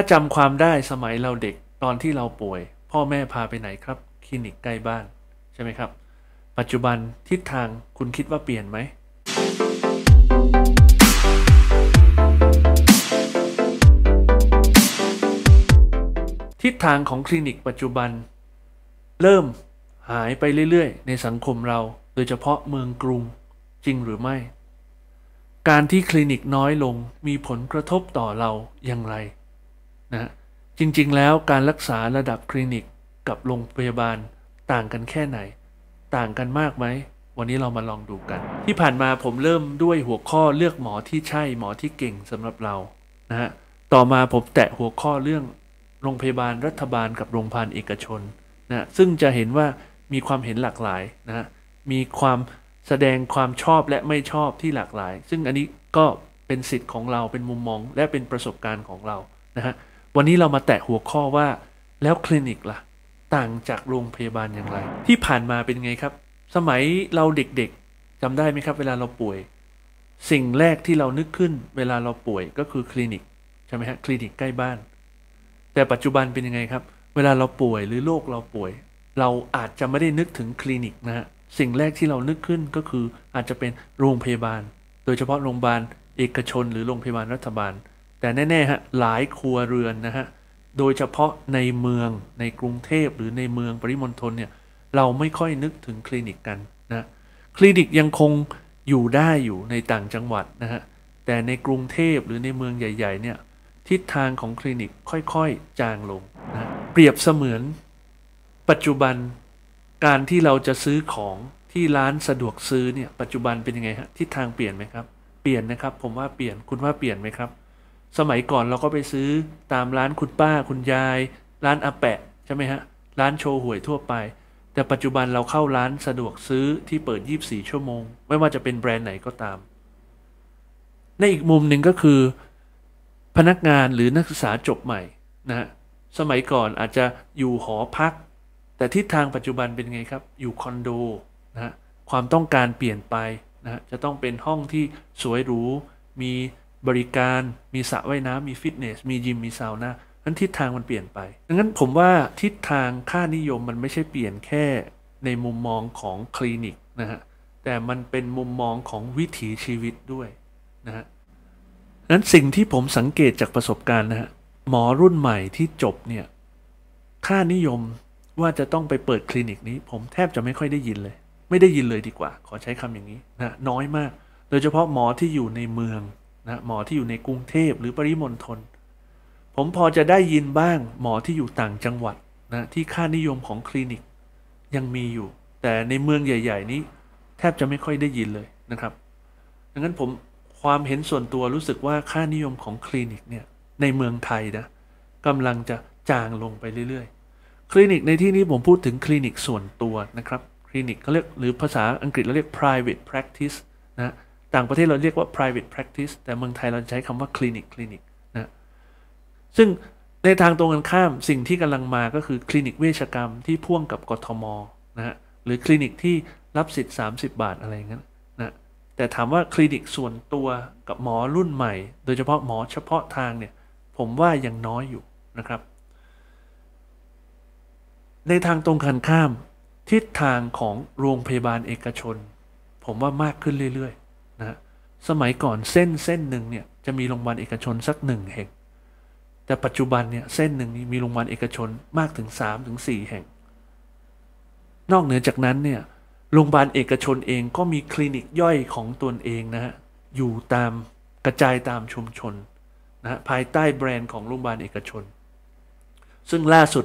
ถ้าจำความได้สมัยเราเด็กตอนที่เราป่วย พ่อแม่พาไปไหนครับ คลินิกใกล้บ้านใช่ไหมครับ ปัจจุบันทิศทางคุณคิดว่าเปลี่ยนไหม ทิศทางของคลินิกปัจจุบัน เริ่มหายไปเรื่อยๆ ในสังคมเรา โดยเฉพาะเมืองกรุง จริงหรือไม่ การที่คลินิกน้อยลง มีผลกระทบต่อเราอย่างไรนะจริงๆแล้วการรักษาระดับคลินิกกับโรงพยาบาลต่างกันแค่ไหน ต่างกันมากไหมวันนี้เรามาลองดูกันที่ผ่านมาผมเริ่มด้วยหัวข้อเลือกหมอที่ใช่หมอที่เก่งสำหรับเรานะฮะต่อมาผมแตะหัวข้อเรื่องโรงพยาบาลรัฐบาลกับโรงพยาบาลเอกชนนะซึ่งจะเห็นว่ามีความเห็นหลากหลายนะฮะมีความแสดงความชอบและไม่ชอบที่หลากหลาย ซึ่งอันนี้ก็เป็นสิทธิ์ของเราเป็นมุมมอง และเป็นประสบการณ์ของเรานะฮะวันนี้เรามาแตะหัวข้อว่าแล้วคลินิกละ่ะต่างจากโรงพยาบาลอย่างไร ที่ผ่านมาเป็นไงครับ สมัยเราเด็กๆจำได้ไหมครับ เวลาเราป่วย สิ่งแรกที่เรานึกขึ้น เวลาเราป่วยก็คือคลินิกใช่ไหมฮะคลินิกใกล้บ้าน แต่ปัจจุบันเป็นยังไงครับ เวลาเราป่วยหรือโรคเราป่วย เราอาจจะไม่ได้นึกถึงคลินิกนะฮะสิ่งแรกที่เรานึกขึ้นก็คืออาจจะเป็นโรงพยาบาล โดยเฉพาะโรงพยาบาล เอกชนหรือโรงพยาบาลรัฐบาลแต่แน่ๆฮะหลายครัวเรือนนะฮะ โดยเฉพาะในเมืองในกรุงเทพ หรือในเมืองปริมณฑลเนี่ยเราไม่ค่อยนึกถึงคลินิกกันนะคลินิกยังคงอยู่ได้อยู่ในต่างจังหวัดนะฮะแต่ในกรุงเทพหรือในเมืองใหญ่ๆเนี่ยทิศทางของคลินิกค่อยๆ จางลงนะเปรียบเสมือนปัจจุบันการที่เราจะซื้อของที่ร้านสะดวกซื้อเนี่ยปัจจุบันเป็นยังไงฮะทิศทางเปลี่ยนไหมครับเปลี่ยนนะครับผมว่าเปลี่ยนคุณว่าเปลี่ยนไหมครับสมัยก่อนเราก็ไปซื้อตามร้านคุณป้า คุณยาย ร้านอาแปะ ใช่ไหมฮะ ร้านโชว์หวยทั่วไป แต่ปัจจุบันเราเข้าร้านสะดวกซื้อที่เปิด 24 ชั่วโมง ไม่ว่าจะเป็นแบรนด์ไหนก็ตาม ในอีกมุมหนึ่งก็คือ พนักงานหรือนักศึกษาจบใหม่ นะ ฮะ สมัยก่อนอาจจะอยู่หอพัก แต่ทิศทางปัจจุบันเป็นไงครับอยู่คอนโดนะฮะความต้องการเปลี่ยนไปนะฮะจะต้องเป็นห้องที่สวยหรูมีบริการมีสระว่ายน้ำมีฟิตเนสมียิมมีซาวน่านั้นทิศทางมันเปลี่ยนไปดังนั้นผมว่าทิศทางค่านิยมมันไม่ใช่เปลี่ยนแค่ในมุมมองของคลินิกนะฮะ แต่มันเป็นมุมมองของวิถีชีวิตด้วย นะฮะนั้นสิ่งที่ผมสังเกตจากประสบการณ์นะฮะ หมอรุ่นใหม่ที่จบเนี่ย ค่านิยมว่าจะต้องไปเปิดคลินิกนี้ ผมแทบจะไม่ค่อยได้ยินเลย ไม่ได้ยินเลยดีกว่า ขอใช้คำอย่างนี้นะน้อยมาก โดยเฉพาะหมอที่อยู่ในเมืองนะหมอ ที่อยู่ในกรุงเทพหรือปริมณฑลผมพอจะได้ยินบ้าง หมอ ที่อยู่ต่างจังหวัดนะที่ค่านิยมของคลินิก ยังมีอยู่ แต่ในเมืองใหญ่ ๆ นี้ แทบจะไม่ค่อยได้ยินเลยนะครับดังนั้นผมความเห็นส่วนตัวรู้สึกว่าค่านิยมของคลินิกเนี่ยในเมืองไทยนะกำลังจะจางลงไปเรื่อยๆ คลินิกในที่นี้ผมพูดถึงคลินิกส่วนตัวนะครับ คลินิกเขาเรียกหรือภาษาอังกฤษเราเรียก private practice นะต่างประเทศเราเรียกว่า private practice แต่เมืองไทยเราใช้คำว่าคลินิกคลินิกนะ ซึ่งในทางตรงกันข้ามสิ่งที่กำลังมาก็คือคลินิกเวชกรรมที่พ่วงกับกทมนะฮะ หรือคลินิกที่รับสิทธิ์ 30 บาทอะไรเงีั้นนะ แต่ถามว่าคลินิกส่วนตัวกับหมอรุ่นใหม่ โดยเฉพาะหมอเฉพาะทางเนี่ย ผมว่ายังน้อยอยู่นะครับ ในทางตรงกันข้าม ทิศทางของโรงพยาบาลเอกชน ผมว่ามากขึ้นเรื่อยๆสมัยก่อนเส้นเส้นหนึ่งเนี่ยจะมีโรงพยาบาลเอกชนสักหนึ่งแห่ง แต่ปัจจุบันเนี่ยเส้นหนึ่งมีโรงพยาบาลเอกชนมากถึง 3 ถึง 4 แห่ง นอกเหนือจากนั้นเนี่ยโรงพยาบาลเอกชนเองก็มีคลินิกย่อยของตนเองนะฮะอยู่ตามกระจายตามชุมชนนะะภายใต้แบรนด์ของโรงพยาบาลเอกชน ซึ่งล่าสุด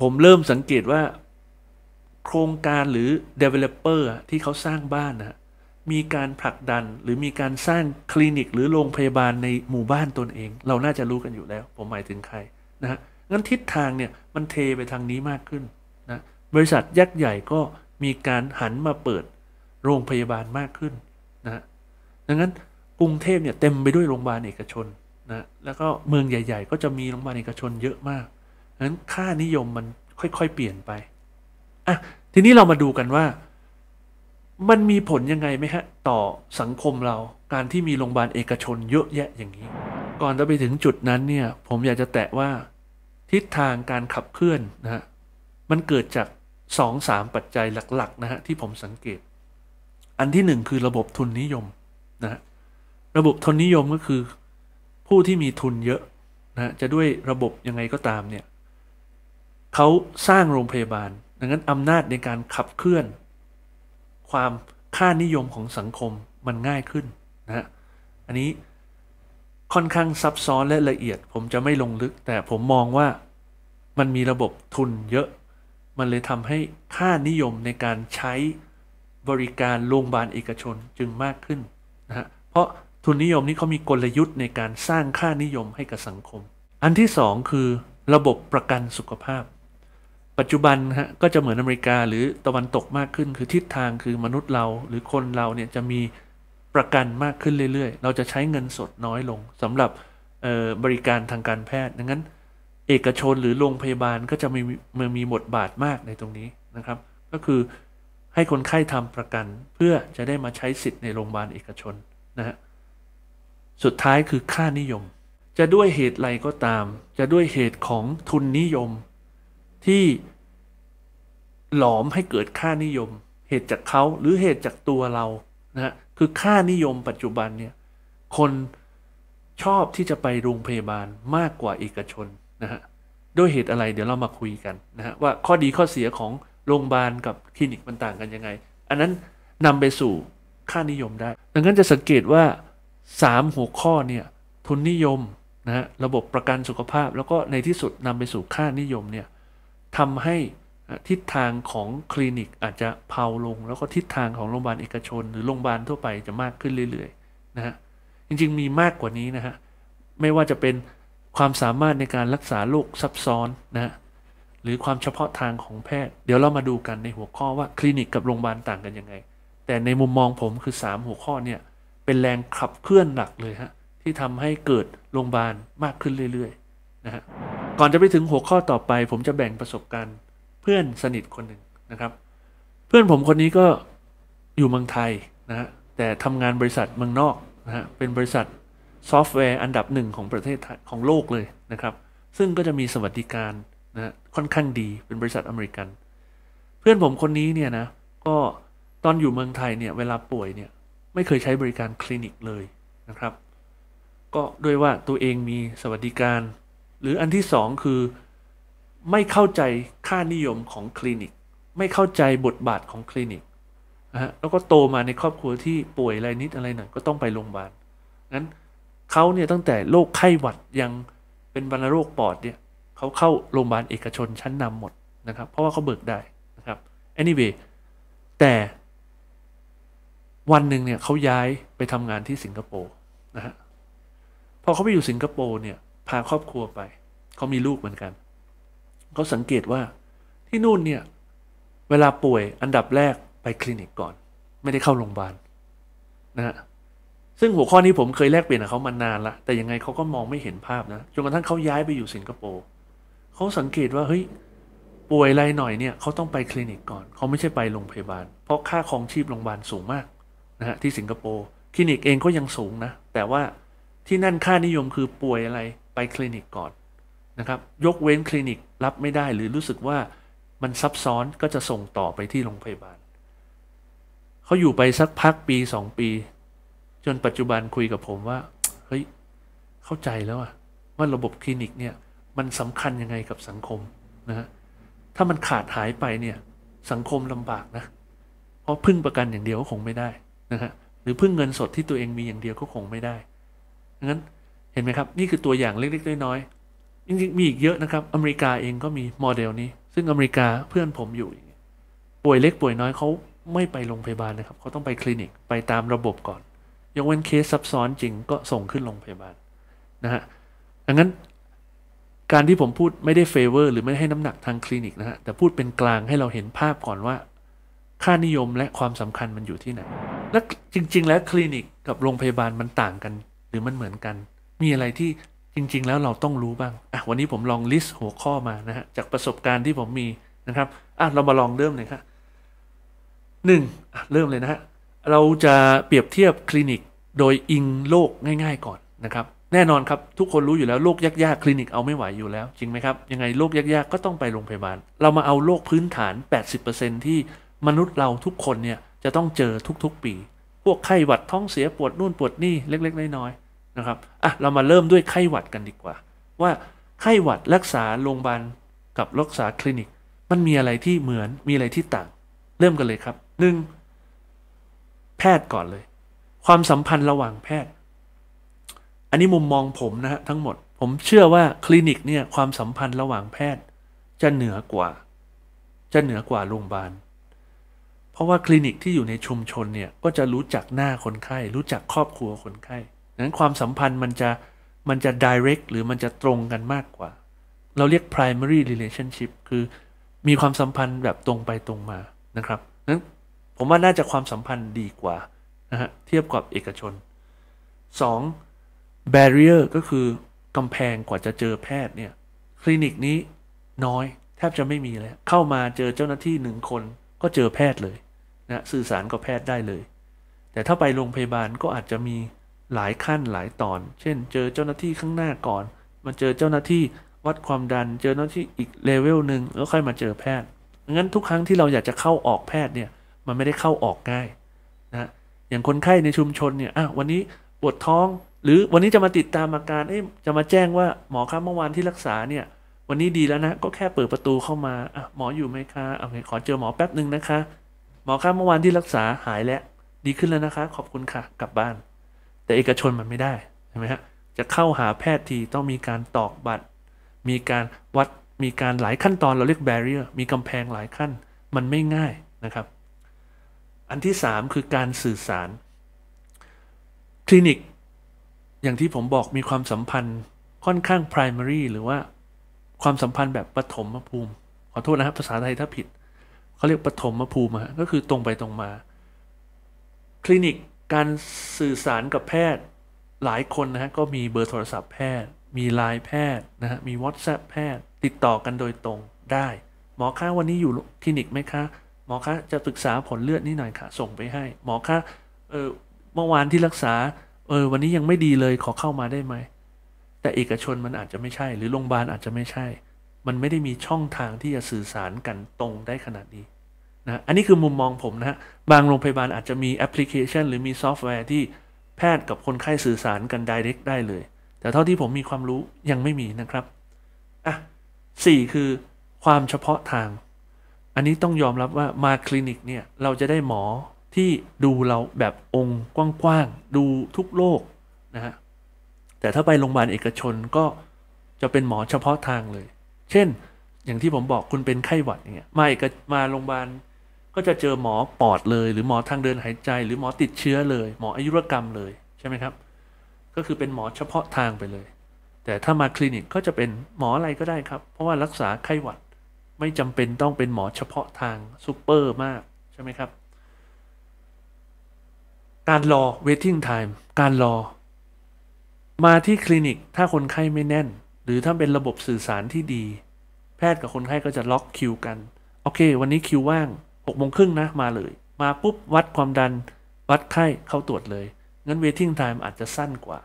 ผมเริ่มสังเกตว่า โครงการหรือ developer ที่เขาสร้างบ้านนะมีการผลักดันหรือมีการสร้างคลินิกหรือโรงพยาบาลในหมู่บ้านตนเอง เราน่าจะรู้กันอยู่แล้ว ผมหมายถึงใครนะฮะงั้นทิศทางเนี่ยมันเทไปทางนี้มากขึ้นนะบริษัทยักษ์ใหญ่ก็มีการหันมาเปิดโรงพยาบาลมากขึ้นนะดังนั้นกรุงเทพเนี่ยเต็มไปด้วยโรงพยาบาลเอกชนนะ แล้วก็เมืองใหญ่ๆก็จะมีโรงพยาบาลเอกชนเยอะมากดังนั้นค่านิยมมันค่อยๆเปลี่ยนไปอ่ะทีนี้เรามาดูกันว่ามันมีผลยังไงไหมฮะต่อสังคมเราการที่มีโรงพยาบาลเอกชนเยอะแยะอย่างนี้ ก่อนจะไปถึงจุดนั้นเนี่ยผมอยากจะแตะว่า ทิศทางการขับเคลื่อนนะฮะมันเกิดจากสองสามปัจจัยหลักๆนะฮะที่ผมสังเกต อันที่หนึ่งคือระบบทุนนิยมนะฮะระบบทุนนิยมก็คือผู้ที่มีทุนเยอะนะจะด้วยระบบยังไงก็ตามเนี่ยเขาสร้างโรงพยาบาล ดังนั้นอำนาจในการขับเคลื่อนความค่านิยมของสังคมมันง่ายขึ้นนะฮะอันนี้ค่อนข้างซับซ้อนและละเอียดผมจะไม่ลงลึก แต่ผมมองว่ามันมีระบบทุนเยอะมันเลยทำให้ค่านิยมในการใช้บริการโรงพยาบาลเอกชนจึงมากขึ้นนะฮะเพราะทุนนิยมนี้เขามีกลยุทธ์ในการสร้างค่านิยมให้กับสังคม อันที่2คือระบบประกันสุขภาพปัจจุบันฮะก็จะเหมือนอเมริกาหรือตะวันตกมากขึ้น คือทิศทางคือมนุษย์เราหรือคนเราเนี่ยจะมีประกันมากขึ้นเรื่อยๆ เราจะใช้เงินสดน้อยลงสำหรับบริการทางการแพทย์ดังนั้นเอกชนหรือโรงพยาบาลก็จะมีมันมีบทบาทมากในตรงนี้นะครับก็คือให้คนไข้ทำประกัน เพื่อจะได้มาใช้สิทธิ์ในโรงพยาบาลเอกชนนะฮะสุดท้ายคือค่านิยม จะด้วยเหตุไรก็ตาม จะด้วยเหตุของทุนนิยมที่หลอมให้เกิดค่านิยม เหตุจากเขาหรือเหตุจากตัวเรานะคือค่านิยมปัจจุบันเนี่ย คนชอบที่จะไปโรงพยาบาลมากกว่าเอกชนนะฮะด้วยเหตุอะไรเดี๋ยวเรามาคุยกันนะฮะว่าข้อดีข้อเสียของโรงพยาบาลกับคลินิกมันต่างกันยังไง อันนั้นนำไปสู่ค่านิยมได้ ดังนั้นจะสังเกตว่า 3 หัวข้อเนี่ย ทุนนิยมนะฮะ ระบบประกันสุขภาพ แล้วก็ในที่สุดนำไปสู่ค่านิยมเนี่ยทำให้ทิศทางของคลินิกอาจจะเผาลง แล้วก็ทิศทางของโรงพยาบาลเอกชน หรือโรงพยาบาลทั่วไปจะมากขึ้นเรื่อยๆนะฮะจริงๆมีมากกว่านี้นะฮะไม่ว่าจะเป็นความสามารถในการรักษาโรคซับซ้อนนะหรือความเฉพาะทางของแพทย์ เดี๋ยวเรามาดูกันในหัวข้อว่าคลินิกกับโรงพยาบาลต่างกันยังไง แต่ในมุมมองผมคือ 3 หัวข้อเนี่ยเป็นแรงขับเคลื่อนหลักเลยฮะที่ทำให้เกิดโรงพยาบาลมากขึ้นเรื่อย ๆนะฮะก่อนจะไปถึงหัวข้อต่อไป ผมจะแบ่งประสบการณ์ เพื่อนสนิทคนหนึ่งนะครับ เพื่อนผมคนนี้ก็อยู่เมืองไทยนะฮะ แต่ทำงานบริษัทเมืองนอกนะฮะ เป็นบริษัทซอฟต์แวร์อันดับหนึ่งของประเทศของโลกเลยนะครับ ซึ่งก็จะมีสวัสดิการนะค่อนข้างดีเป็นบริษัทอเมริกัน เพื่อนผมคนนี้เนี่ยนะ ก็ตอนอยู่เมืองไทยเนี่ยเวลาป่วยเนี่ย ไม่เคยใช้บริการคลินิกเลยนะครับ ก็ด้วยว่าตัวเองมีสวัสดิการหรืออันที่สองคือไม่เข้าใจค่านิยมของคลินิก ไม่เข้าใจบทบาทของคลินิกนะฮะแล้วก็โตมาในครอบครัวที่ป่วยอะไรนิดอะไรหน่อยก็ต้องไปโรงพยาบาลนั้นเขาเนี่ยตั้งแต่โรคไข้หวัดยังเป็นวัณโรคปอดเนี่ยเขาเข้าโรงพยาบาลเอกชนชั้นนำหมดนะครับ เพราะว่าเขาเบิกได้นะครับ anyway แต่วันหนึ่งเนี่ยเขาย้ายไปทำงานที่สิงคโปร์นะฮะพอเขาไปอยู่สิงคโปร์เนี่ยพาครอบครัวไป เขามีลูกเหมือนกันเขาสังเกตว่าที่นู่นเนี่ย เวลาป่วยอันดับแรกไปคลินิกก่อน ไม่ได้เข้าโรงพยาบาลนะฮะ ซึ่งหัวข้อนี้ผมเคยแลกเปลี่ยนกับเขามานานละแต่ยังไงเขาก็มองไม่เห็นภาพนะ จนกระทั่งเขาย้ายไปอยู่สิงคโปร์เขาสังเกตว่าเฮ้ย ป่วยอะไรหน่อยเนี่ย เขาต้องไปคลินิกก่อน เขาไม่ใช่ไปโรงพยาบาล เพราะค่าครองชีพโรงพยาบาลสูงมากนะฮะที่สิงคโปร์ คลินิกเองก็ยังสูงนะ แต่ว่าที่นั่นค่านิยมคือป่วยอะไรไปคลินิกก่อนนะครับ ยกเว้นคลินิก รับไม่ได้ หรือรู้สึกว่ามันซับซ้อนก็จะส่งต่อไปที่โรงพยาบาล เขาอยู่ไป สักพักปีสองปี จนปัจจุบันคุยกับผมว่า เฮ้ย เข้าใจแล้วว่า ระบบคลินิกเนี่ยมันสำคัญ ยัง ไงกับสังคม นะฮะถ้ามันขาดหายไปเนี่ย สังคมลำบากนะ เพราะพึ่งประกันอย่างเดียวก็คงไม่ได้นะฮะหรือพึ่งเงินสดที่ตัวเองมีอย่างเดียวก็คงไม่ได้ดังนั้นเห็นไหมครับ นี่คือตัวอย่างเล็กๆน้อยๆจริง ๆ มีอีกเยอะนะครับ อเมริกาเองก็มี โมเดลนี้ ซึ่งอเมริกาเพื่อนผมอยู่ ป่วยเล็ก ป่วยน้อยเขาไม่ไปโรงพยาบาลนะครับเขาต้องไปคลินิกไปตามระบบก่อนยกเว้นเคสซับซ้อนจริงก็ส่งขึ้นโรงพยาบาล นะฮะดังนั้น การที่ผมพูดไม่ได้เฟเวอร์หรือไม่ให้น้ำหนักทางคลินิกนะฮะแต่พูดเป็นกลางให้เราเห็นภาพก่อนว่า ค่านิยมและความสำคัญมันอยู่ที่ไหนและจริง ๆ แล้วคลินิกกับโรงพยาบาลมันต่างกัน หรือมันเหมือนกันมีอะไรที่จริงๆ แล้วเราต้องรู้บ้าง อ่ะวันนี้ผมลองลิสต์หัวข้อมานะฮะจากประสบการณ์ที่ผมมีนะครับ อ่ะเรามาลองเริ่มเลยครับหนึ่งเริ่มเลยนะฮะเราจะเปรียบเทียบคลินิกโดยอิงโรคง่าย ๆก่อนนะครับ แน่นอนครับทุกคนรู้อยู่แล้วโรคยากๆ คลินิกเอาไม่ไหวอยู่แล้วจริงไหมครับ ยังไงโรคยากๆก็ต้องไปโรงพยาบาล เรามาเอาโรคพื้นฐาน 80%ที่มนุษย์เราทุกคนเนี่ยจะต้องเจอทุกๆ ปี พวกไข้หวัดท้องเสียปวดนู่นปวดนี่เล็ก ๆ น้อยๆนะครับ อ่ะ เรามาเริ่มด้วยไข้หวัดกันดีกว่า ว่าไข้หวัดรักษาโรงพยาบาลกับรักษาคลินิก มันมีอะไรที่เหมือน มีอะไรที่ต่าง เริ่มกันเลยครับหนึ่ง แพทย์ก่อนเลย ความสัมพันธ์ระหว่างแพทย์ อันนี้มุมมองผมนะฮะทั้งหมด ผมเชื่อว่าคลินิกเนี่ยความสัมพันธ์ระหว่างแพทย์ จะเหนือกว่า จะเหนือกว่าโรงพยาบาล เพราะว่าคลินิกที่อยู่ในชุมชนเนี่ย ก็จะรู้จักหน้าคนไข้ รู้จักครอบครัวคนไข้นั้นความสัมพันธ์มันจะมันจะ direct หรือมันจะตรงกันมากกว่า เราเรียก primary relationship คือมีความสัมพันธ์แบบตรงไปตรงมานะครับนั้นผมว่าน่าจะความสัมพันธ์ดีกว่านะฮะเทียบกับเอกชน 2. barrier ก็คือกำแพงกว่าจะเจอแพทย์เนี่ย คลินิกนี้น้อย แทบจะไม่มีแล้ว เข้ามาเจอเจ้าหน้าที่หนึ่งคน ก็เจอแพทย์เลยนะสื่อสารกับแพทย์ได้เลย แต่ถ้าไปโรงพยาบาลก็อาจจะมีหลายขั้นหลายตอน เช่น เจอเจ้าหน้าที่ข้างหน้าก่อนมาเจอเจ้าหน้าที่วัดความดัน เจอเจ้าหน้าที่อีกเลเวลหนึ่งแล้วค่อยมาเจอแพทย์ งั้นทุกครั้งที่เราอยากจะเข้าออกแพทย์เนี่ย มันไม่ได้เข้าออกง่ายนะ อย่างคนไข้ในชุมชนเนี่ย อ่ะ วันนี้ปวดท้อง หรือวันนี้จะมาติดตามอาการ เอ๊ะจะมาแจ้งว่าหมอครับเมื่อวานที่รักษาเนี่ย วันนี้ดีแล้วนะ ก็แค่เปิดประตูเข้ามา อ่ะหมออยู่ไหมคะโอคขอเจอหมอแป๊บหนึ่งนะคะ หมอครับเมื่อวานที่รักษาหายแล้ว ดีขึ้นแล้วนะคะ ขอบคุณค่ะ กลับบ้านแต่เอกชนมันไม่ได้ใช่ไหมฮะจะเข้าหาแพทย์ทีต้องมีการตอกบัตร มีการวัดมีการหลายขั้นตอน เราเรียกแบเรียร์มีกำแพงหลายขั้นมันไม่ง่ายนะครับ อันที่ 3 คือการสื่อสาร คลินิกอย่างที่ผมบอกมีความสัมพันธ์ค่อนข้าง primary หรือว่าความสัมพันธ์แบบปฐมภูมิ ขอโทษนะครับ ภาษาไทยถ้าผิดเขาเรียกปฐมภูมิก็คือตรงไปตรงมา คลินิกการสื่อสารกับแพทย์หลายคนนะฮะก็มีเบอร์โทรศัพท์แพทย์มีไลน์แพทย์นะฮะมี WhatsApp แพทย์ติดต่อกันโดยตรงได้ หมอคะวันนี้อยู่คลินิกไหมคะ หมอคะจะปรึกษาผลเลือดนี่หน่อยค่ะ ส่งไปให้ หมอคะ เออเมื่อวานที่รักษาเออวันนี้ยังไม่ดีเลยขอเข้ามาได้ไหม แต่เอกชนมันอาจจะไม่ใช่ หรือโรงพยาบาลอาจจะไม่ใช่ มันไม่ได้มีช่องทางที่จะสื่อสารกันตรงได้ขนาดนี้นะอันนี้คือมุมมองผมนะฮะ บางโรงพยาบาลอาจจะมีแอปพลิเคชันหรือมีซอฟต์แวร์ที่แพทย์กับคนไข้สื่อสารกันดเรกได้เลย แต่เท่าที่ผมมีความรู้ยังไม่มีนะครับ อ่ะสี่คือความเฉพาะทาง อันนี้ต้องยอมรับว่ามาคลินิกเนี่ย เราจะได้หมอที่ดูเราแบบองค์กว้างๆ ดูทุกโรคนะฮะ แต่ถ้าไปโรงพยาบาลเอกชนก็จะเป็นหมอเฉพาะทางเลย เช่น อย่างที่ผมบอกคุณเป็นไข้หวัดเนี่ยมาเอกมาโรงพยาบาลก็จะเจอหมอปอดเลย หรือหมอทางเดินหายใจ หรือหมอติดเชื้อเลย หมออายุรกรรมเลยใช่ไหมครับ ก็คือเป็นหมอเฉพาะทางไปเลย แต่ถ้ามาคลินิกก็จะเป็นหมออะไรก็ได้ครับ เพราะว่ารักษาไข้หวัด ไม่จำเป็นต้องเป็นหมอเฉพาะทางซูเปอร์มากใช่ไหมครับ การรอ waiting time การรอมาที่คลินิกถ้าคนไข้ไม่แน่น หรือถ้าเป็นระบบสื่อสารที่ดี แพทย์กับคนไข้ก็จะล็อกคิวกันโอเค วันนี้คิวว่างหกโมงครึ่งนะมาเลย มาปุ๊บ วัดความดันวัดไข้เข้าตรวจเลย งั้นเวทิ้งไทม์อาจจะสั้นกว่า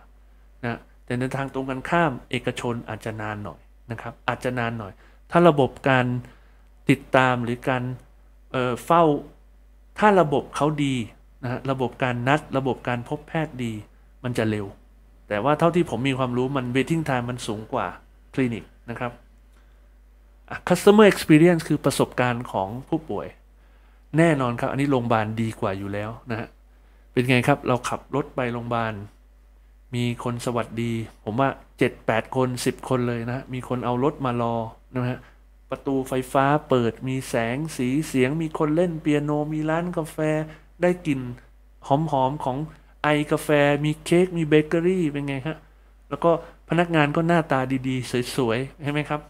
นะแต่ในทางตรงกันข้าม เอกชนอาจจะนานหน่อยนะครับอาจจะนานหน่อย ถ้าระบบการติดตามหรือการเเฝ้า ถ้าระบบเขาดีนะฮะระบบการนัด ระบบการพบแพทย์ดี มันจะเร็ว แต่ว่าเท่าที่ผมมีความรู้มันเวที i n g t i m มันสูงกว่าคลินิกนะครับ customer experience คือประสบการณ์ของผู้ป่วยแน่นอนครับ อันนี้โรงพยาบาลดีกว่าอยู่แล้วนะฮะ เป็นไงครับเราขับรถไปโรงพยาบาล มีคนสวัสดี ผมว่าเจ็ดแปดคนสิบคนเลยนะมีคนเอารถมารอนะฮะประตูไฟฟ้าเปิดมีแสงสีเสียง มีคนเล่นเปียโนมีร้านกาแฟได้กลิ่นหอมๆ ของไอกาแฟ มีเค้กมีเบเกอรี่ เป็นไงฮะ แล้วก็พนักงานก็หน้าตาดีๆ สวยๆใช่ไหมครับ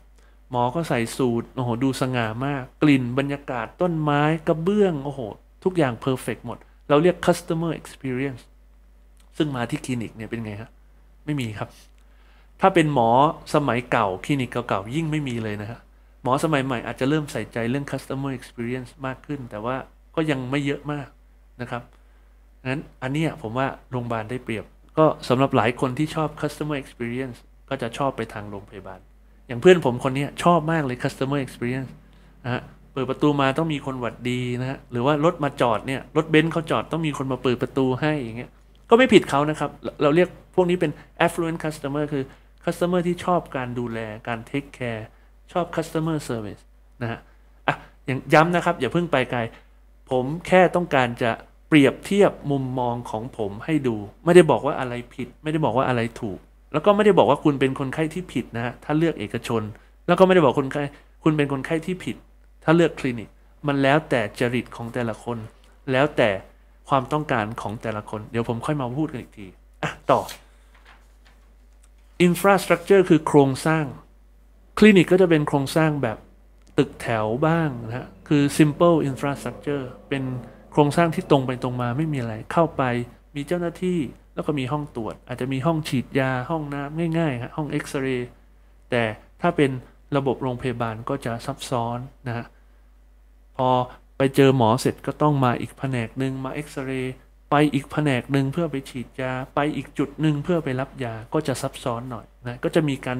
หมอก็ใส่สูตรโอ้โหดูสง่ามาก กลิ่นบรรยากาศ ต้นไม้ กระเบื้องโอ้โหทุกอย่างเพอร์เฟกหมดเราเรียก customer experience ซึ่งมาที่คลินิก เนี่ยเป็นไงฮะไม่มีครับ ถ้าเป็นหมอสมัยเก่า คลินิกเก่าๆยิ่งไม่มีเลยนะฮะหมอสมัยใหม่อาจจะเริ่มใส่ใจเรื่อง customer experience มากขึ้น แต่ว่าก็ยังไม่เยอะมากนะครับงั้นอันนี้ผมว่า โรงพยาบาลได้เปรียบ ก็สำหรับหลายคนที่ชอบ customer experience ก็จะชอบไปทางโรงพยาบาลอย่างเพื่อนผมคนนี้ชอบมากเลย customer experience นะฮะ เปิดประตูมาต้องมีคนหวัดดีนะฮะ หรือว่ารถมาจอดเนี่ย รถเบนซ์เขาจอดต้องมีคนมาเปิดประตูให้อย่างเงี้ยก็ไม่ผิดเขานะครับ เราเรียกพวกนี้เป็น affluent customer คือ customer ที่ชอบการดูแลการ take care ชอบ customer service นะฮะอ่ะอย่างย้ำนะครับอย่าเพิ่งไปไกลผมแค่ต้องการจะเปรียบเทียบมุมมองของผมให้ดู ไม่ได้บอกว่าอะไรผิด ไม่ได้บอกว่าอะไรถูกแล้วก็ไม่ได้บอกว่าคุณเป็นคนไข้ที่ผิดนะฮะ ถ้าเลือกเอกชน แล้วก็ไม่ได้บอกคนไข้ คุณเป็นคนไข้ที่ผิด ถ้าเลือกคลินิก มันแล้วแต่จริตของแต่ละคน แล้วแต่ความต้องการของแต่ละคน เดี๋ยวผมค่อยมาพูดกันอีกทีอ่ะต่อ infrastructure คือโครงสร้าง คลินิกก็จะเป็นโครงสร้างแบบตึกแถวบ้างนะฮะ คือ simple infrastructure เป็นโครงสร้างที่ตรงไปตรงมาไม่มีอะไร เข้าไป มีเจ้าหน้าที่แล้วก็มีห้องตรวจ อาจจะมีห้องฉีดยาห้องน้ำง่ายๆฮะห้องเอ็กซเรย์แต่ถ้าเป็นระบบโรงพยาบาลก็จะซับซ้อนนะฮะพอไปเจอหมอเสร็จก็ต้องมาอีกแผนกหนึ่งมาเอ็กซเรย์ไปอีกแผนกหนึ่งเพื่อไปฉีดยาไปอีกจุดหนึ่งเพื่อไปรับยาก็จะซับซ้อนหน่อยนะ ก็จะมีการ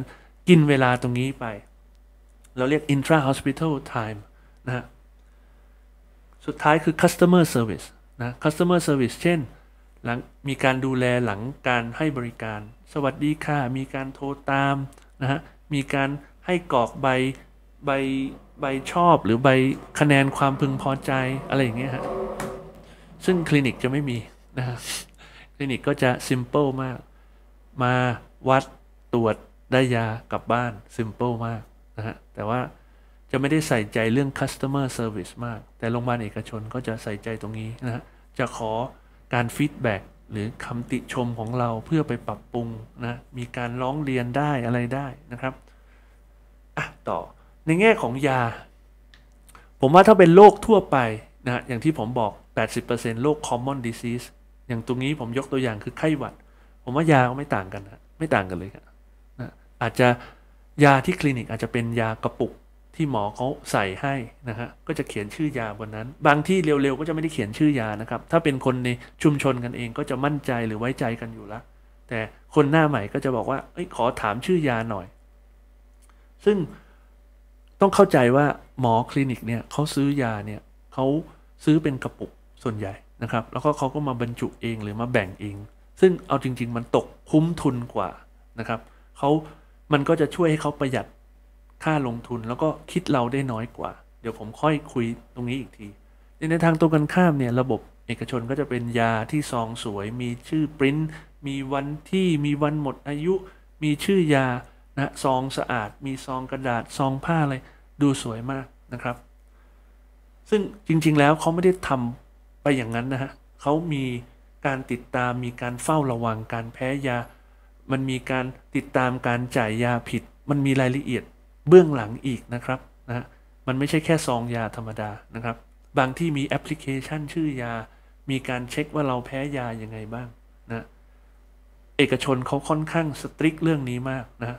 กินเวลาตรงนี้ไป เราเรียก intra hospital time นะฮะสุดท้ายคือ customer service นะ customer service เช่นหลังมีการดูแลหลังการให้บริการ สวัสดีค่ะ มีการโทรตามนะฮะ มีการให้กรอกใบใบใบชอบหรือใบคะแนนความพึงพอใจอะไรอย่างเงี้ยฮะ ซึ่งคลินิกจะไม่มีนะฮะ คลินิกก็จะซิมเปิลมาก มาวัดตรวจได้ยากลับบ้านซิมเปิลมากนะฮะ แต่ว่าจะไม่ได้ใส่ใจเรื่อง customer service มาก แต่โรงพยาบาลเอกชนก็จะใส่ใจตรงนี้นะฮะ จะขอการฟีดแบ็หรือคำติชมของเราเพื่อไปปรับปรุงนะ มีการร้องเรียนได้อะไรได้นะครับ อ่ะ ต่อในแง่ของยา ผมว่าถ้าเป็นโรคทั่วไป นะอย่างที่ผมบอก 80%โรค common disease อย่างตรงนี้ผมยกตัวอย่างคือไข้หวัด ผมว่ายาก็ไม่ต่างกันนะไม่ต่างกันเลยนะอาจจะยาที่คลินิก อาจจะเป็นยากระปุกที่หมอเขาใส่ให้นะฮะก็จะเขียนชื่อยาบนนั้น บางที่เร็วๆก็จะไม่ได้เขียนชื่อยานะครับ ถ้าเป็นคนในชุมชนกันเองก็จะมั่นใจหรือไว้ใจกันอยู่ละแต่คนหน้าใหม่ก็จะบอกว่าเอ้ยขอถามชื่อยาหน่อย ซึ่งต้องเข้าใจว่าหมอคลินิกเนี่ยเขาซื้อยาเนี่ยเขาซื้อเป็นกระปุกส่วนใหญ่นะครับ แล้วก็เขาก็มาบรรจุเองหรือมาแบ่งเอง ซึ่งเอาจริง ๆ มันตกคุ้มทุนกว่านะครับเขามันก็จะช่วยให้เขาประหยัดค่าลงทุนแล้วก็คิดเราได้น้อยกว่า เดี๋ยวผมค่อยคุยตรงนี้อีกที ในทางตรงกันข้ามเนี่ยระบบเอกชนก็จะเป็นยาที่ซองสวย มีชื่อปริ้น มีวันที่ มีวันหมดอายุ มีชื่อยา นะซองสะอาด มีซองกระดาษซองผ้าอะไร ดูสวยมากนะครับ ซึ่งจริงๆแล้วเขาไม่ได้ทำไปอย่างนั้นนะฮะ เขามีการติดตาม มีการเฝ้าระวังการแพ้ยา มันมีการติดตามการจ่ายยาผิด มันมีรายละเอียดเบื้องหลังอีกนะครับนะมันไม่ใช่แค่ซองยาธรรมดานะครับ บางที่มีแอปพลิเคชัน ชื่อยามีการเช็คว่าเราแพ้ยายังไงบ้างนะเอกชนเขาค่อนข้างสตริกเรื่องนี้มากนะ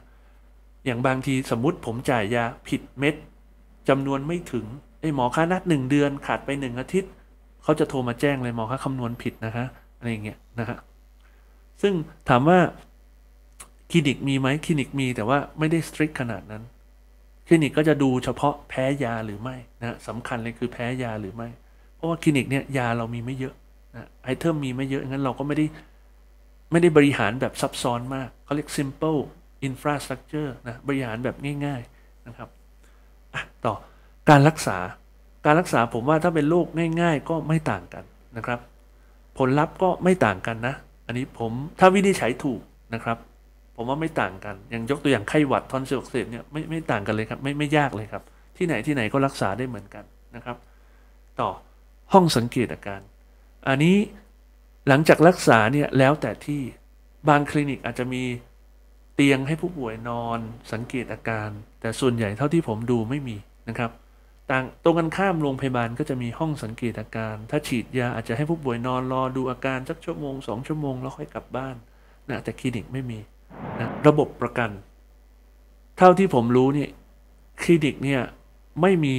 อย่างบางทีสมมติผมจ่ายยาผิดเม็ดจำนวนไม่ถึงไอ้หมอค่านัดหนึ่งเดือนขาดไปหนึ่งอาทิตย์เขาจะโทรมาแจ้งเลยหมอค่าคำนวณผิดนะฮะอะไรเงี้ยนะฮะซึ่งถามว่าคลินิกมีไหมคลินิกมีแต่ว่าไม่ได้สตริกขนาดนั้นคลินิก ก็จะดูเฉพาะแพ้ยาหรือไม่นะสำคัญเลยคือแพ้ยาหรือไม่ เพราะว่าคลินิกเนี่ยยาเรามีไม่เยอะนะไอเทมมีไม่เยอะงั้นเราก็ไม่ได้ ไม่ได้บริหารแบบซับซ้อนมากเขาเรียก simple infrastructure นะบริหารแบบง่าย ๆนะครับต่อการรักษา การรักษาผมว่าถ้าเป็นโรคง่ายๆ ก็ไม่ต่างกันนะครับ ผลลัพธ์ก็ไม่ต่างกันนะ อันนี้ผมถ้าวินิจฉัยถูกนะครับผมว่าไม่ต่างกันอย่างยกตัวอย่าง ไข้หวัดทอนซิลอักเสบเนี่ยไม่ไม่ต่างกันเลยครับไม่ไม่ยากเลยครับ ที่ไหนที่ไหนก็รักษาได้เหมือนกันนะครับ ต่อห้องสังเกตอาการ อันนี้หลังจากรักษาเนี่ยแล้วแต่ที่บางคลินิกอาจจะมีเตียงให้ผู้ป่วยนอนสังเกตอาการ แต่ส่วนใหญ่เท่าที่ผมดูไม่มีนะครับ ต่างตรงกันข้ามโรงพยาบาลก็จะมีห้องสังเกตอาการ ถ้าฉีดยาอาจจะให้ผู้ป่วยนอนรอดูอาการสักชั่วโมงสองชั่วโมงแล้วค่อยกลับบ้านนะแต่คลินิกไม่มีนะระบบประกัน เท่าที่ผมรู้เนี่ยคลินิกเนี่ย ไม่มี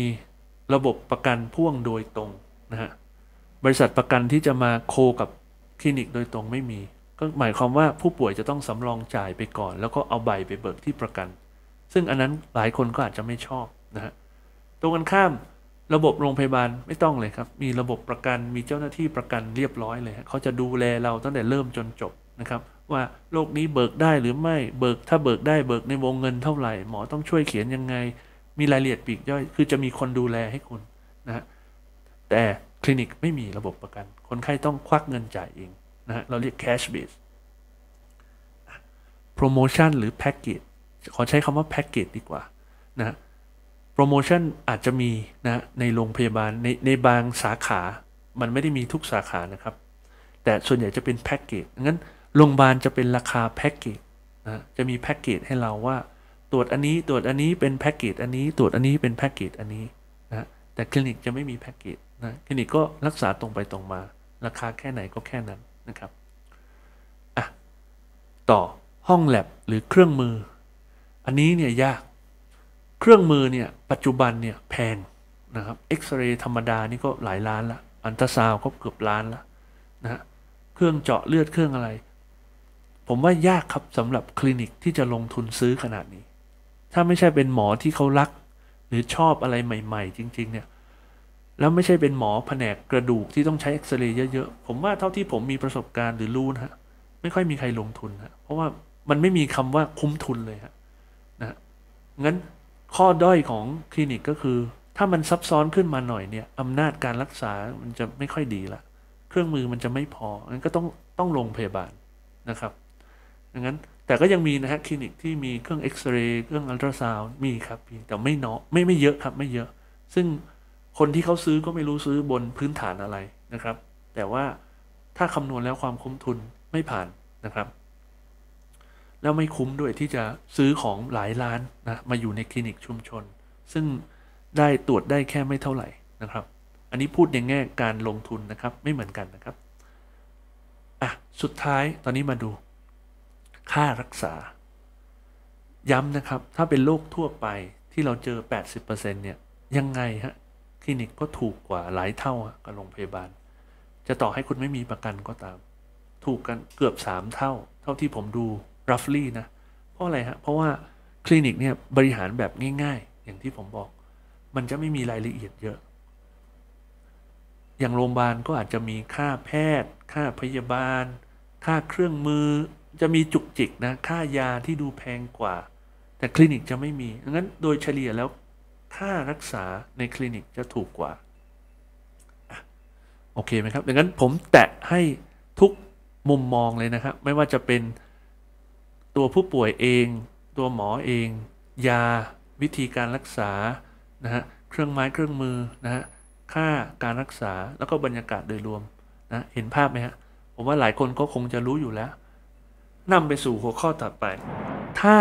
ระบบประกันพ่วงโดยตรงนะฮะบริษัทประกันที่จะมาโคกับคลินิกโดยตรงไม่มี ก็หมายความว่าผู้ป่วยจะต้องสำรองจ่ายไปก่อน แล้วก็เอาใบไปเบิกที่ประกัน ซึ่งอันนั้นหลายคนก็อาจจะไม่ชอบนะฮะตรงกันข้ามระบบโรงพยาบาลไม่ต้องเลยครับ มีระบบประกันมีเจ้าหน้าที่ประกัน เรียบร้อยเลย เขาจะดูแลเราตั้งแต่เริ่มจนจบนะครับว่าโรคนี้เบิกได้หรือไม่ เบิกถ้าเบิกได้เบิกในวงเงินเท่าไหร่ หมอต้องช่วยเขียนยังไง มีรายละเอียดปีกย่อยคือจะมีคนดูแลให้คุณนะแต่คลินิกไม่มีระบบประกัน คนไข้ต้องควักเงินจ่ายเองนะฮะเราเรียก cash base รโมชั t i หรือแพ็กเกจขอใช้คำว่าแพ็กเกจดีกว่านะโปรโมชั่นอาจจะมีนะในโรงพยาบาลในในบางสาขา มันไม่ได้มีทุกสาขานะครับ แต่ส่วนใหญ่จะเป็นแพ็กเกจงั้นโรงพยาบาลจะเป็นราคาแพ็กเกจนะ จะมีแพ็กเกจให้เราว่า ตรวจอันนี้ตรวจอันนี้เป็นแพ็กเกจอันนี้ตรวจอันนี้เป็นแพ็กเกจอันนี้นะแต่คลินิกจะไม่มีแพ็กเกจนะ คลินิกก็รักษาตรงไปตรงมา ราคาแค่ไหนก็แค่นั้นนะครับ อ่ะ ต่อห้องแลบหรือเครื่องมือ อันนี้เนี่ยยาก เครื่องมือเนี่ยปัจจุบันเนี่ยแพงนะครับ เอ็กซเรย์ธรรมดานี่ก็หลายล้านละ อันตราซาวก็เกือบล้านละนะฮะ เครื่องเจาะเลือดเครื่องอะไรผมว่ายากครับสำหรับคลินิกที่จะลงทุนซื้อขนาดนี้ ถ้าไม่ใช่เป็นหมอที่เขารัก หรือชอบอะไรใหม่ๆจริงๆเนี่ย แล้วไม่ใช่เป็นหมอแผนกกระดูกที่ต้องใช้เอ็กซเรย์เยอะๆ ผมว่าเท่าที่ผมมีประสบการณ์หรือรู้นะฮะ ไม่ค่อยมีใครลงทุนนะเพราะว่ามันไม่มีคำว่าคุ้มทุนเลยฮะนะงั้นข้อด้อยของคลินิกก็คือ ถ้ามันซับซ้อนขึ้นมาหน่อยเนี่ยอำนาจการรักษา มันจะไม่ค่อยดีละ เครื่องมือมันจะไม่พอ งั้นก็ต้องต้องลงพยาบาลนะครับดังนั้นแต่ก็ยังมีนะฮะคลินิกที่มีเครื่องเอ็กซเรย์เครื่องอัลตราซาวด์มีครับมีแต่ไม่เนาะไม่ไม่เยอะครับไม่เยอะ ซึ่งคนที่เขาซื้อก็ไม่รู้ซื้อบนพื้นฐานอะไรนะครับ แต่ว่าถ้าคำนวณแล้วความคุ้มทุนไม่ผ่านนะครับ แล้วไม่คุ้มด้วยที่จะซื้อของหลายล้านนะ มาอยู่ในคลินิกชุมชน ซึ่งได้ตรวจได้แค่ไม่เท่าไหร่นะครับ อันนี้พูดในแง่การลงทุนนะครับไม่เหมือนกันนะครับอ่ะสุดท้ายตอนนี้มาดูค่ารักษา ย้ำนะครับ ถ้าเป็นโรคทั่วไปที่เราเจอ 80%เนี่ย ยังไงฮะ คลินิกก็ถูกกว่าหลายเท่ากับโรงพยาบาล จะต่อให้คุณไม่มีประกันก็ตาม ถูกกันเกือบ3เท่า เท่าที่ผมดู roughly นะ เพราะอะไรฮะ เพราะว่าคลินิกเนี่ยบริหารแบบง่ายๆ อย่างที่ผมบอก มันจะไม่มีรายละเอียดเยอะ อย่างโรงพยาบาลก็อาจจะมีค่าแพทย์ ค่าพยาบาล ค่าเครื่องมือจะมีจุกจิก นะ ค่ายาที่ดูแพงกว่า แต่คลินิก จะไม่มีงั้นโดยเฉลี่ยแล้ว ค่ารักษาในคลินิก จะถูกกว่าโอเคไหมครับดังนั้นผมแตะให้ทุกมุมมองเลยนะครับ ไม่ว่าจะเป็นตัวผู้ป่วยเอง ตัวหมอเอง ยาวิธีการรักษานะฮะเครื่องไม้ เครื่องมือ นะ ฮะ ค่าการรักษาแล้วก็บรรยากาศโดยรวมนะเห็นภาพไหมฮะผมว่าหลายคนก็คงจะรู้อยู่แล้วนำไปสู่หัวข้อต่อไป ถ้า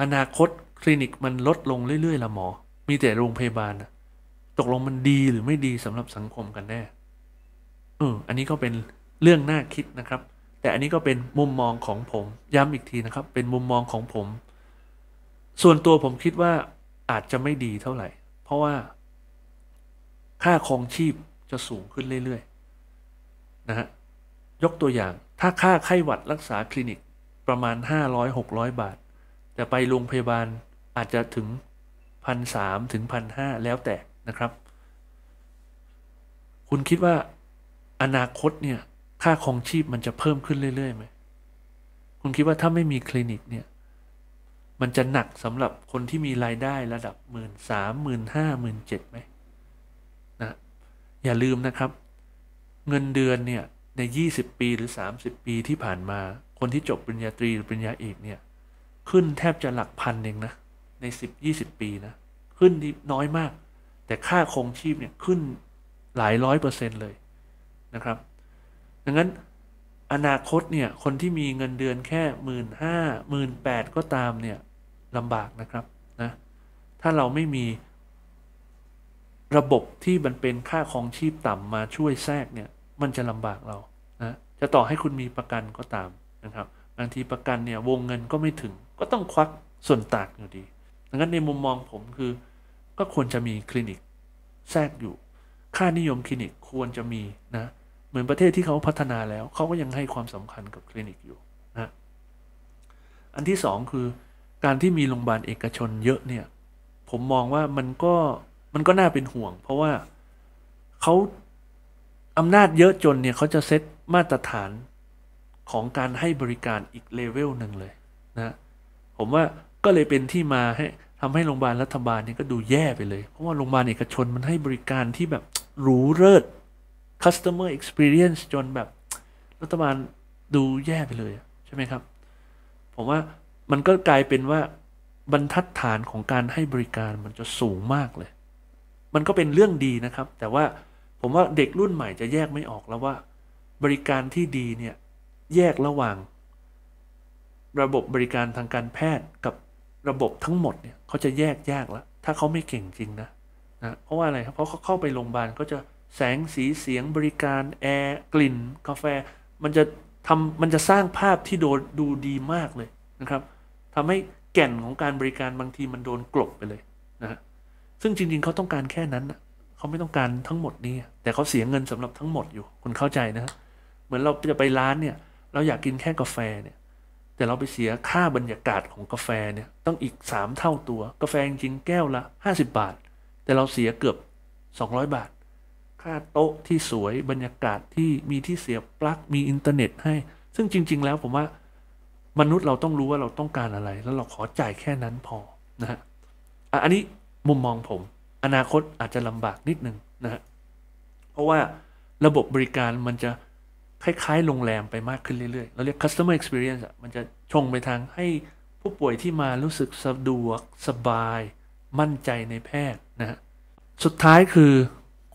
อนาคตคลินิกมันลดลงเรื่อยๆละหมอ มีแต่โรงพยาบาละตกลงมันดีหรือไม่ดีสำหรับสังคมกันแน่เอออันนี้ก็เป็นเรื่องน่าคิดนะครับ แต่อันนี้ก็เป็นมุมมองของผม ย้ำอีกทีนะครับ เป็นมุมมองของผม ส่วนตัวผมคิดว่าอาจจะไม่ดีเท่าไหร่ เพราะว่า ค่าครองชีพจะสูงขึ้นเรื่อยๆนะฮะ ยกตัวอย่าง ถ้าค่าไข้หวัดรักษาคลินิกประมาณ 500-600 บาท แต่ไปโรงพยาบาลอาจจะถึงพันสามถึงพันห้าแล้วแต่นะครับ คุณคิดว่าอนาคตเนี่ย ค่าคอง ชีพมันจะเพิ่มขึ้น เรื่อยๆไหม คุณคิดว่าถ้าไม่มีคลินิก เนี่ย มันจะหนักสำหรับคนที่มีรายได้ระดับหมื่นสามหมื่นห้าหมื่นเจ็ดไหมนะ อย่าลืมนะครับ เงินเดือนเนี่ย ในยี่สิบปีหรือสามสิบปีที่ผ่านมาคน ที่จบ ปริญญาตรีหรือปริญญาเอกเนี่ย ขึ้นแทบจะหลักพันเองนะ ในสิบยี่สิบปี นะ ขึ้น น้อยมาก แต่ค่าคงชีพเนี่ยขึ้นหลายร้อยเปอร์เซ็นต์เลยนะครับดังนั้นอนาคต เนี่ย คนที่มีเงินเดือนแค่หมื่นห้าหมื่นแปดก็ตามเนี่ยลำบากนะครับ นะ ถ้าเราไม่มีระบบที่ มันเป็นค่าคองชีพต่ำมาช่วยแทรกเนี่ยมันจะลำบากเรานะจะต่อให้คุณมีประกันก็ตามนะครับบางทีประกันเนี่ยวงเงินก็ไม่ถึงก็ต้องควักส่วนต่างอยู่ดี ดังนั้นในมุมมองผมคือก็ควรจะมีคลินิกแทรกอยู่ ค่านิยมคลินิกควรจะมีนะเหมือนประเทศที่เขาพัฒนาแล้ว เขาก็ยังให้ความสำคัญกับคลินิกอยู่นะอันที่สองคือการที่มีโรงพยาบาลเอกชนเยอะเนี่ยผมมองว่ามันก็มันก็น่าเป็นห่วง เพราะว่าเขาอำนาจเยอะจนเนี่ยเขาจะเซตมาตรฐานของการให้บริการอีกเลเวลหนึ่งเลยนะ ผมว่าก็เลยเป็นที่มาให้ทำให้โรงพยาบาลรัฐบาลนี่ก็ดูแย่ไปเลย เพราะว่าโรงพยาบาลเอกชนมันให้บริการที่แบบ หรูเลิศ customer experience จนแบบ รัฐบาลดูแย่ไปเลยใช่ไหมครับ ผมว่ามันก็กลายเป็นว่า บรรทัดฐานของการให้บริการมันจะสูงมากเลย มันก็เป็นเรื่องดีนะครับ แต่ว่าผมว่าเด็กรุ่นใหม่จะแยกไม่ออกแล้วว่า บริการที่ดีเนี่ยแยกระหว่างระบบบริการทางการแพทย์กับระบบทั้งหมดเนี่ยเขาจะแยกยากแล้วถ้าเขาไม่เก่งจริงนะนะ เพราะว่าอะไรครับเพราะเขาเข้าไปโรงพยาบาลก็จะแสงสีเสียงบริการ แอร์กลิ่นกาแฟมันจะทำมันจะสร้างภาพที่โดดูดีมากเลยนะครับทำให้แก่นของการบริการบางทีมันโดนกลบไปเลยนะซึ่งจริง ๆเขาต้องการแค่นั้นนะเขาไม่ต้องการทั้งหมดนี้แต่เขาเสียเงินสำหรับทั้งหมดอยู่คุณเข้าใจนะ เหมือนเราจะไปร้านเนี่ยเราอยากกินแค่กาแฟเนี่ย แต่เราไปเสียค่าบรรยากาศของกาแฟเนี่ยต้องอีก 3 เท่าตัว กาแฟจริงแก้วละ 50 บาท แต่เราเสียเกือบ 200 บาท ค่าโต๊ะที่สวยบรรยากาศที่มีที่เสียบปลั๊กมีอินเทอร์เน็ตให้ ซึ่งจริง ๆ แล้วผมว่า มนุษย์เราต้องรู้ว่าเราต้องการอะไร แล้วเราขอจ่ายแค่นั้นพอนะฮะอันนี้มุมมองผม อนาคตอาจจะลำบากนิดนึงนะฮะเพราะว่าระบบบริการมันจะคล้ายๆ โรงแรมไปมากขึ้นเรื่อยๆ เราเรียก customer experience มันจะชงไปทางให้ผู้ป่วยที่มารู้สึกสะดวกสบาย มั่นใจในแพทย์นะสุดท้ายคือ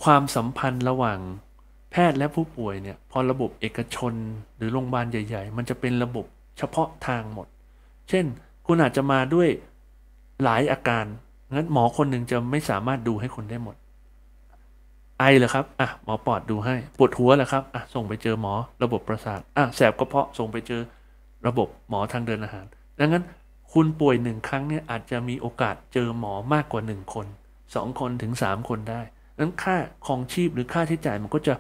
ความสัมพันธ์ระหว่างแพทย์และผู้ป่วยเนี่ย พอระบบเอกชนหรือโรงพยาบาลใหญ่ๆ มันจะเป็นระบบเฉพาะทางหมด เช่นคุณอาจจะมาด้วยหลายอาการ งั้นหมอคนหนึ่งจะไม่สามารถดูให้คุณได้หมดไอเหรอครับ อ่ะหมอปอดดูให้ ปวดหัวเหรอครับ อ่ะส่งไปเจอหมอ ระบบประสาท อ่ะแสบกระเพาะส่งไปเจอระบบหมอทางเดินอาหาร ดังนั้น คุณป่วยหนึ่งครั้งเนี่ย อาจจะมีโอกาสเจอหมอมากกว่าหนึ่งคนสองคนถึงสามคนได้นั้นค่าของชีพหรือค่าใช้จ่ายมันก็จะ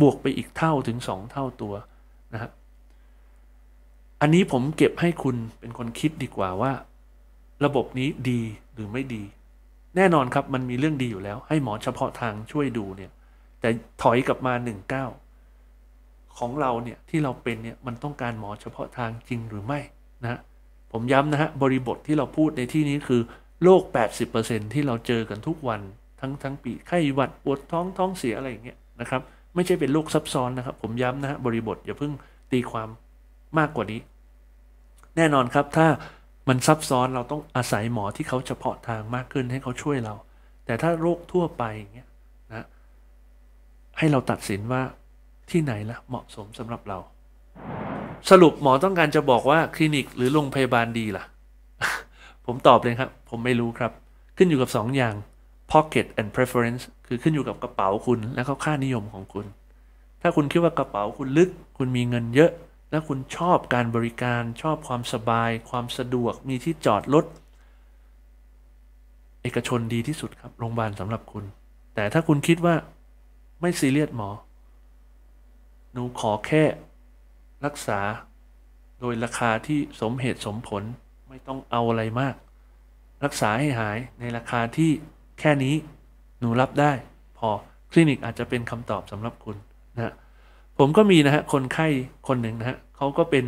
บวกไปอีกเท่าถึงสองเท่าตัวนะครับอันนี้ผมเก็บให้คุณเป็นคนคิดดีกว่าว่า ระบบนี้ดีหรือไม่ดีแน่นอนครับมันมีเรื่องดีอยู่แล้ว ให้หมอเฉพาะทางช่วยดูเนี่ย แต่ถอยกลับมาหนึ่งเก้าของเราเนี่ยที่เราเป็นเนี่ยมันต้องการหมอเฉพาะทางจริงหรือไม่นะ ผมย้ำนะฮะบริบทที่เราพูดในที่นี้คือโรค80%ที่เราเจอกันทุกวันทั้งทั้งปี ไข้หวัดปวดท้องท้องเสียอะไรอย่างเงี้ยนะครับ ไม่ใช่เป็นโรคซับซ้อนนะครับ ผมย้ำนะฮะบริบท อย่าเพิ่งตีความมากกว่านี้ แน่นอนครับถ้ามันซับซ้อนเราต้องอาศัยหมอที่เขาเฉพาะทางมากขึ้นให้เขาช่วยเรา แต่ถ้าโรคทั่วไปอย่างเงี้ยนะให้เราตัดสินว่าที่ไหนละเหมาะสมสำหรับเรา สรุปหมอต้องการจะบอกว่าคลินิกหรือโรงพยาบาลดีล่ะ ผมตอบเลยครับ ผมไม่รู้ครับ ขึ้นอยู่กับ2อย่าง pocket and preference คือขึ้นอยู่กับกระเป๋าคุณและก็ค่านิยมของคุณ ถ้าคุณคิดว่ากระเป๋าคุณลึก คุณมีเงินเยอะถ้าคุณชอบการบริการชอบความสบายความสะดวกมีที่จอดรถเอกชนดีที่สุดครับโรงพยาบาลสำหรับคุณแต่ถ้าคุณคิดว่า ไม่ซีเรียสหมอ หนูขอแค่ รักษา โดยราคาที่สมเหตุสมผลไม่ต้องเอาอะไรมาก รักษาให้หายในราคาที่แค่นี้ หนูรับได้ พอคลินิกอาจจะเป็นคำตอบสำหรับคุณนะผม ก็มีนะฮะคนไข้คนหนึ่งนะฮะเขาก็เป็น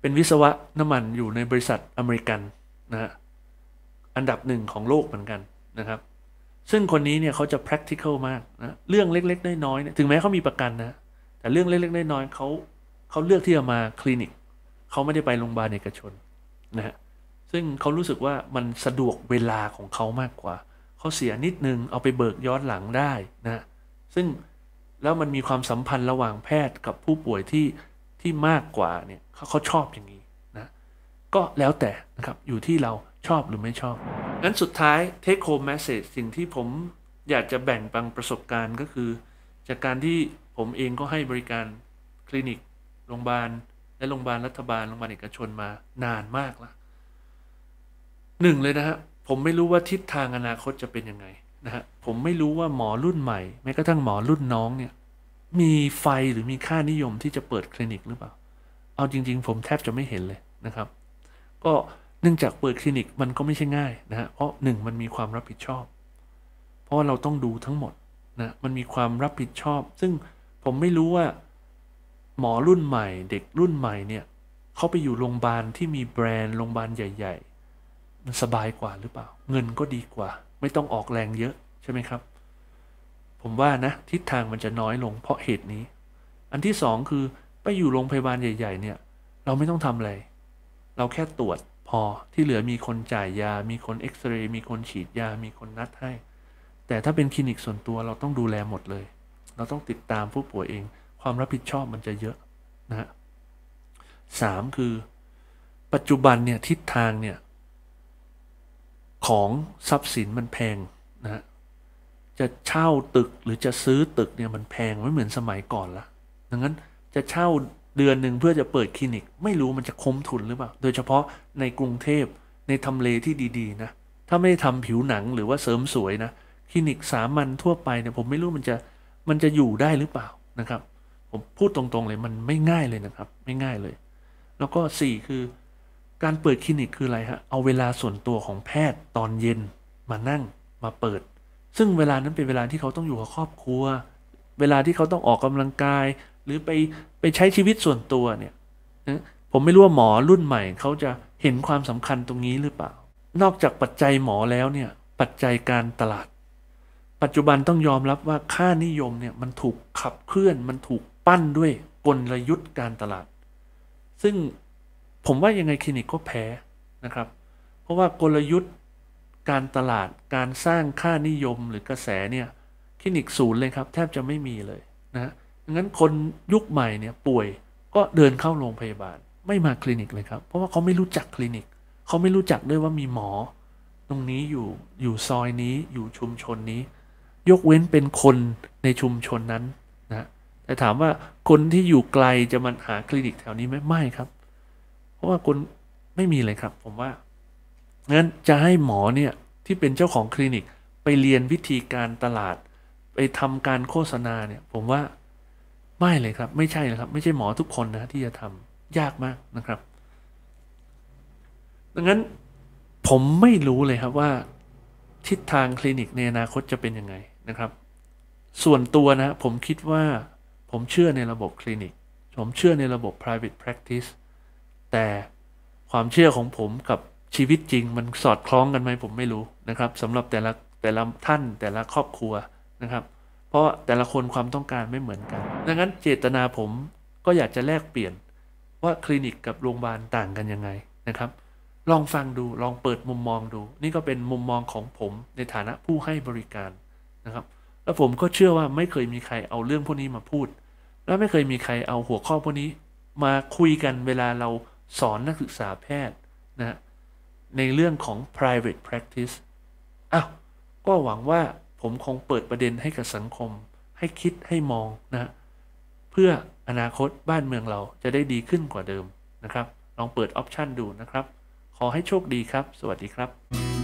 เป็นวิศวะน้ำมันอยู่ในบริษัทอเมริกันนะฮะอันดับหนึ่งของโลกเหมือนกันนะครับ ซึ่งคนนี้เนี่ยเขาจะ practical มากนะเรื่องเล็กๆน้อยๆเนี่ยถึงแม้เขามีประกันนะ แต่เรื่องเล็กๆน้อยๆเขาเขาเลือกที่จะมาคลินิกเขาไม่ได้ไปโรงพยาบาลเอกชนนะฮะซึ่งเขารู้สึกว่ามันสะดวกเวลาของเขามากกว่าเขาเสียนิดนึงเอาไปเบิกย้อนหลังได้นะซึ่งแล้วมันมีความสัมพันธ์ระหว่างแพทย์กับผู้ป่วยที่ที่มากกว่าเนี่ยเขาเขาชอบอย่างนี้นะก็แล้วแต่นะครับ อยู่ที่เราชอบหรือไม่ชอบงั้นสุดท้าย take home message สิ่งที่ผมอยากจะแบ่งปังประสบการณ์ก็คือ จากการที่ผมเองก็ให้บริการคลินิก โรงพยาบาลและโรงพยาบาลรัฐบาล โรงพยาบาลเอกชนมานานมากแล้วหนึ่งเลยนะฮะผมไม่รู้ว่าทิศทางอนาคตจะเป็นยังไงนะฮะผมไม่รู้ว่าหมอรุ่นใหม่แม้กระทั่งหมอรุ่นน้องเนี่ยมีไฟหรือมีค่านิยมที่จะเปิดคลินิกหรือเปล่า เอาจริงๆ ผมแทบจะไม่เห็นเลยนะครับ ก็เนื่องจากเปิดคลินิกมันก็ไม่ใช่ง่ายนะฮะเพราะหนึ่งมันมีความรับผิดชอบ เพราะเราต้องดูทั้งหมดนะมันมีความรับผิดชอบ ซึ่งผมไม่รู้ว่า หมอรุ่นใหม่ เด็กรุ่นใหม่เนี่ยเขาไปอยู่โรงพยาบาลที่มีแบรนด์โรงพยาบาลใหญ่ ๆ มันสบายกว่าหรือเปล่า เงินก็ดีกว่าไม่ต้องออกแรงเยอะใช่ไหมครับ ผมว่านะ ทิศทางมันจะน้อยลง เพราะเหตุนี้ อันที่สองคือ ไปอยู่โรงพยาบาลใหญ่ ๆ เนี่ย เราไม่ต้องทำอะไร เราแค่ตรวจพอที่เหลือมีคนจ่ายยา มีคนเอ็กซเรย์มีคนฉีดยา มีคนนัดให้ แต่ถ้าเป็นคลินิกส่วนตัว เราต้องดูแลหมดเลย เราต้องติดตามผู้ป่วยเอง ความรับผิดชอบมันจะเยอะนะสามคือ ปัจจุบันเนี่ยทิศทางเนี่ยของทรัพย์สินมันแพงนะ จะเช่าตึกหรือจะซื้อตึกเนี่ยมันแพง ไม่ เหมือนสมัยก่อนละดังนั้นจะเช่าเดือนหนึ่งเพื่อจะเปิด คลินิก ไม่รู้มันจะคุ้มทุนหรือ เปล่า โดยเฉพาะในกรุงเทพในทำเลที่ดี ๆ นะ ถ้าไม่ได้ทำผิวหนังหรือว่าเสริมสวยนะคลินิกสามัญทั่วไปเนี่ย ผมไม่รู้มันจะมันจะอยู่ได้หรือเปล่านะครับ ผมพูดตรงๆเลย มันไม่ง่ายเลยนะครับ ไม่ง่ายเลย แล้วก็4คือการเปิดคลินิกคืออะไรฮะ เอาเวลาส่วนตัวของแพทย์ตอนเย็นมานั่งมาเปิด ซึ่งเวลานั้นเป็นเวลาที่เขาต้องอยู่กับครอบครัว เวลาที่เขาต้องออกกำลังกาย หรือไปไปใช้ชีวิตส่วนตัวเนี่ยนะผมไม่รู้ว่าหมอรุ่นใหม่ เขาจะเห็นความสำคัญตรงนี้หรือเปล่า นอกจากปัจจัยหมอแล้วเนี่ย ปัจจัยการตลาด ปัจจุบันต้องยอมรับว่าค่านิยมเนี่ย มันถูกขับเคลื่อน มันถูกปั้นด้วยกลยุทธ์การตลาด ซึ่งผมว่ายังไงคลินิกก็แพ้นะครับ เพราะว่ากลยุทธ์การตลาดการสร้างค่านิยมหรือกระแสเนี่ยคลินิกศูนย์เลยครับ แทบจะไม่มีเลยนะงั้นคนยุคใหม่เนี่ยป่วยก็เดินเข้าโรงพยาบาลไม่มาคลินิกเลยครับ เพราะว่าเขาไม่รู้จักคลินิก เขาไม่รู้จักด้วยว่ามีหมอ ตรงนี้อยู่อยู่ซอยนี้อยู่ชุมชนนี้ ยกเว้นเป็นคนในชุมชนนั้นนะแต่ถามว่าคนที่อยู่ไกลจะมาหาคลินิกแถวนี้ไหมไม่ครับเพราะว่าคุณไม่มีเลยครับผมว่างั้นจะให้หมอเนี่ยที่เป็นเจ้าของคลินิกไปเรียนวิธีการตลาด ไปทำการโฆษณาเนี่ย ผมว่าไม่เลยครับ ไม่ใช่เลยครับ ไม่ใช่หมอทุกคนนะที่จะทำยากมากนะครับดังนั้นผมไม่รู้เลยครับว่าทิศทางคลินิกในอนาคตจะเป็นยังไงนะครับ ส่วนตัวนะ ผมคิดว่า ผมเชื่อในระบบคลินิกผมเชื่อในระบบ private practice แต่ความเชื่อของผมกับชีวิตจริงมันสอดคล้องกันไหมผมไม่รู้นะครับสำหรับแต่ละแต่ละท่านแต่ละครอบครัวนะครับ เพราะแต่ละคนความต้องการไม่เหมือนกัน ดังนั้นเจตนาผมก็อยากจะแลกเปลี่ยนว่าคลินิกกับโรงพยาบาลต่างกันยังไงนะครับ ลองฟังดูลองเปิดมุมมองดู นี่ก็เป็นมุมมองของผม ในฐานะผู้ให้บริการนะครับแล้วผมก็เชื่อว่าไม่เคยมีใครเอาเรื่องพวกนี้มาพูด และไม่เคยมีใครเอาหัวข้อพวกนี้ มาคุยกันเวลาเราสอน นักศึกษาแพทย์นะในเรื่องของ private practice อ้าวก็หวังว่าผม คง เปิดประเด็นให้ กับ สังคม ให้คิดให้มองนะ เพื่ออนาคตบ้านเมืองเราจะได้ดีขึ้นกว่าเดิมนะครับ ลองเปิดออปชันดูนะครับ ขอให้โชคดีครับ สวัสดีครับ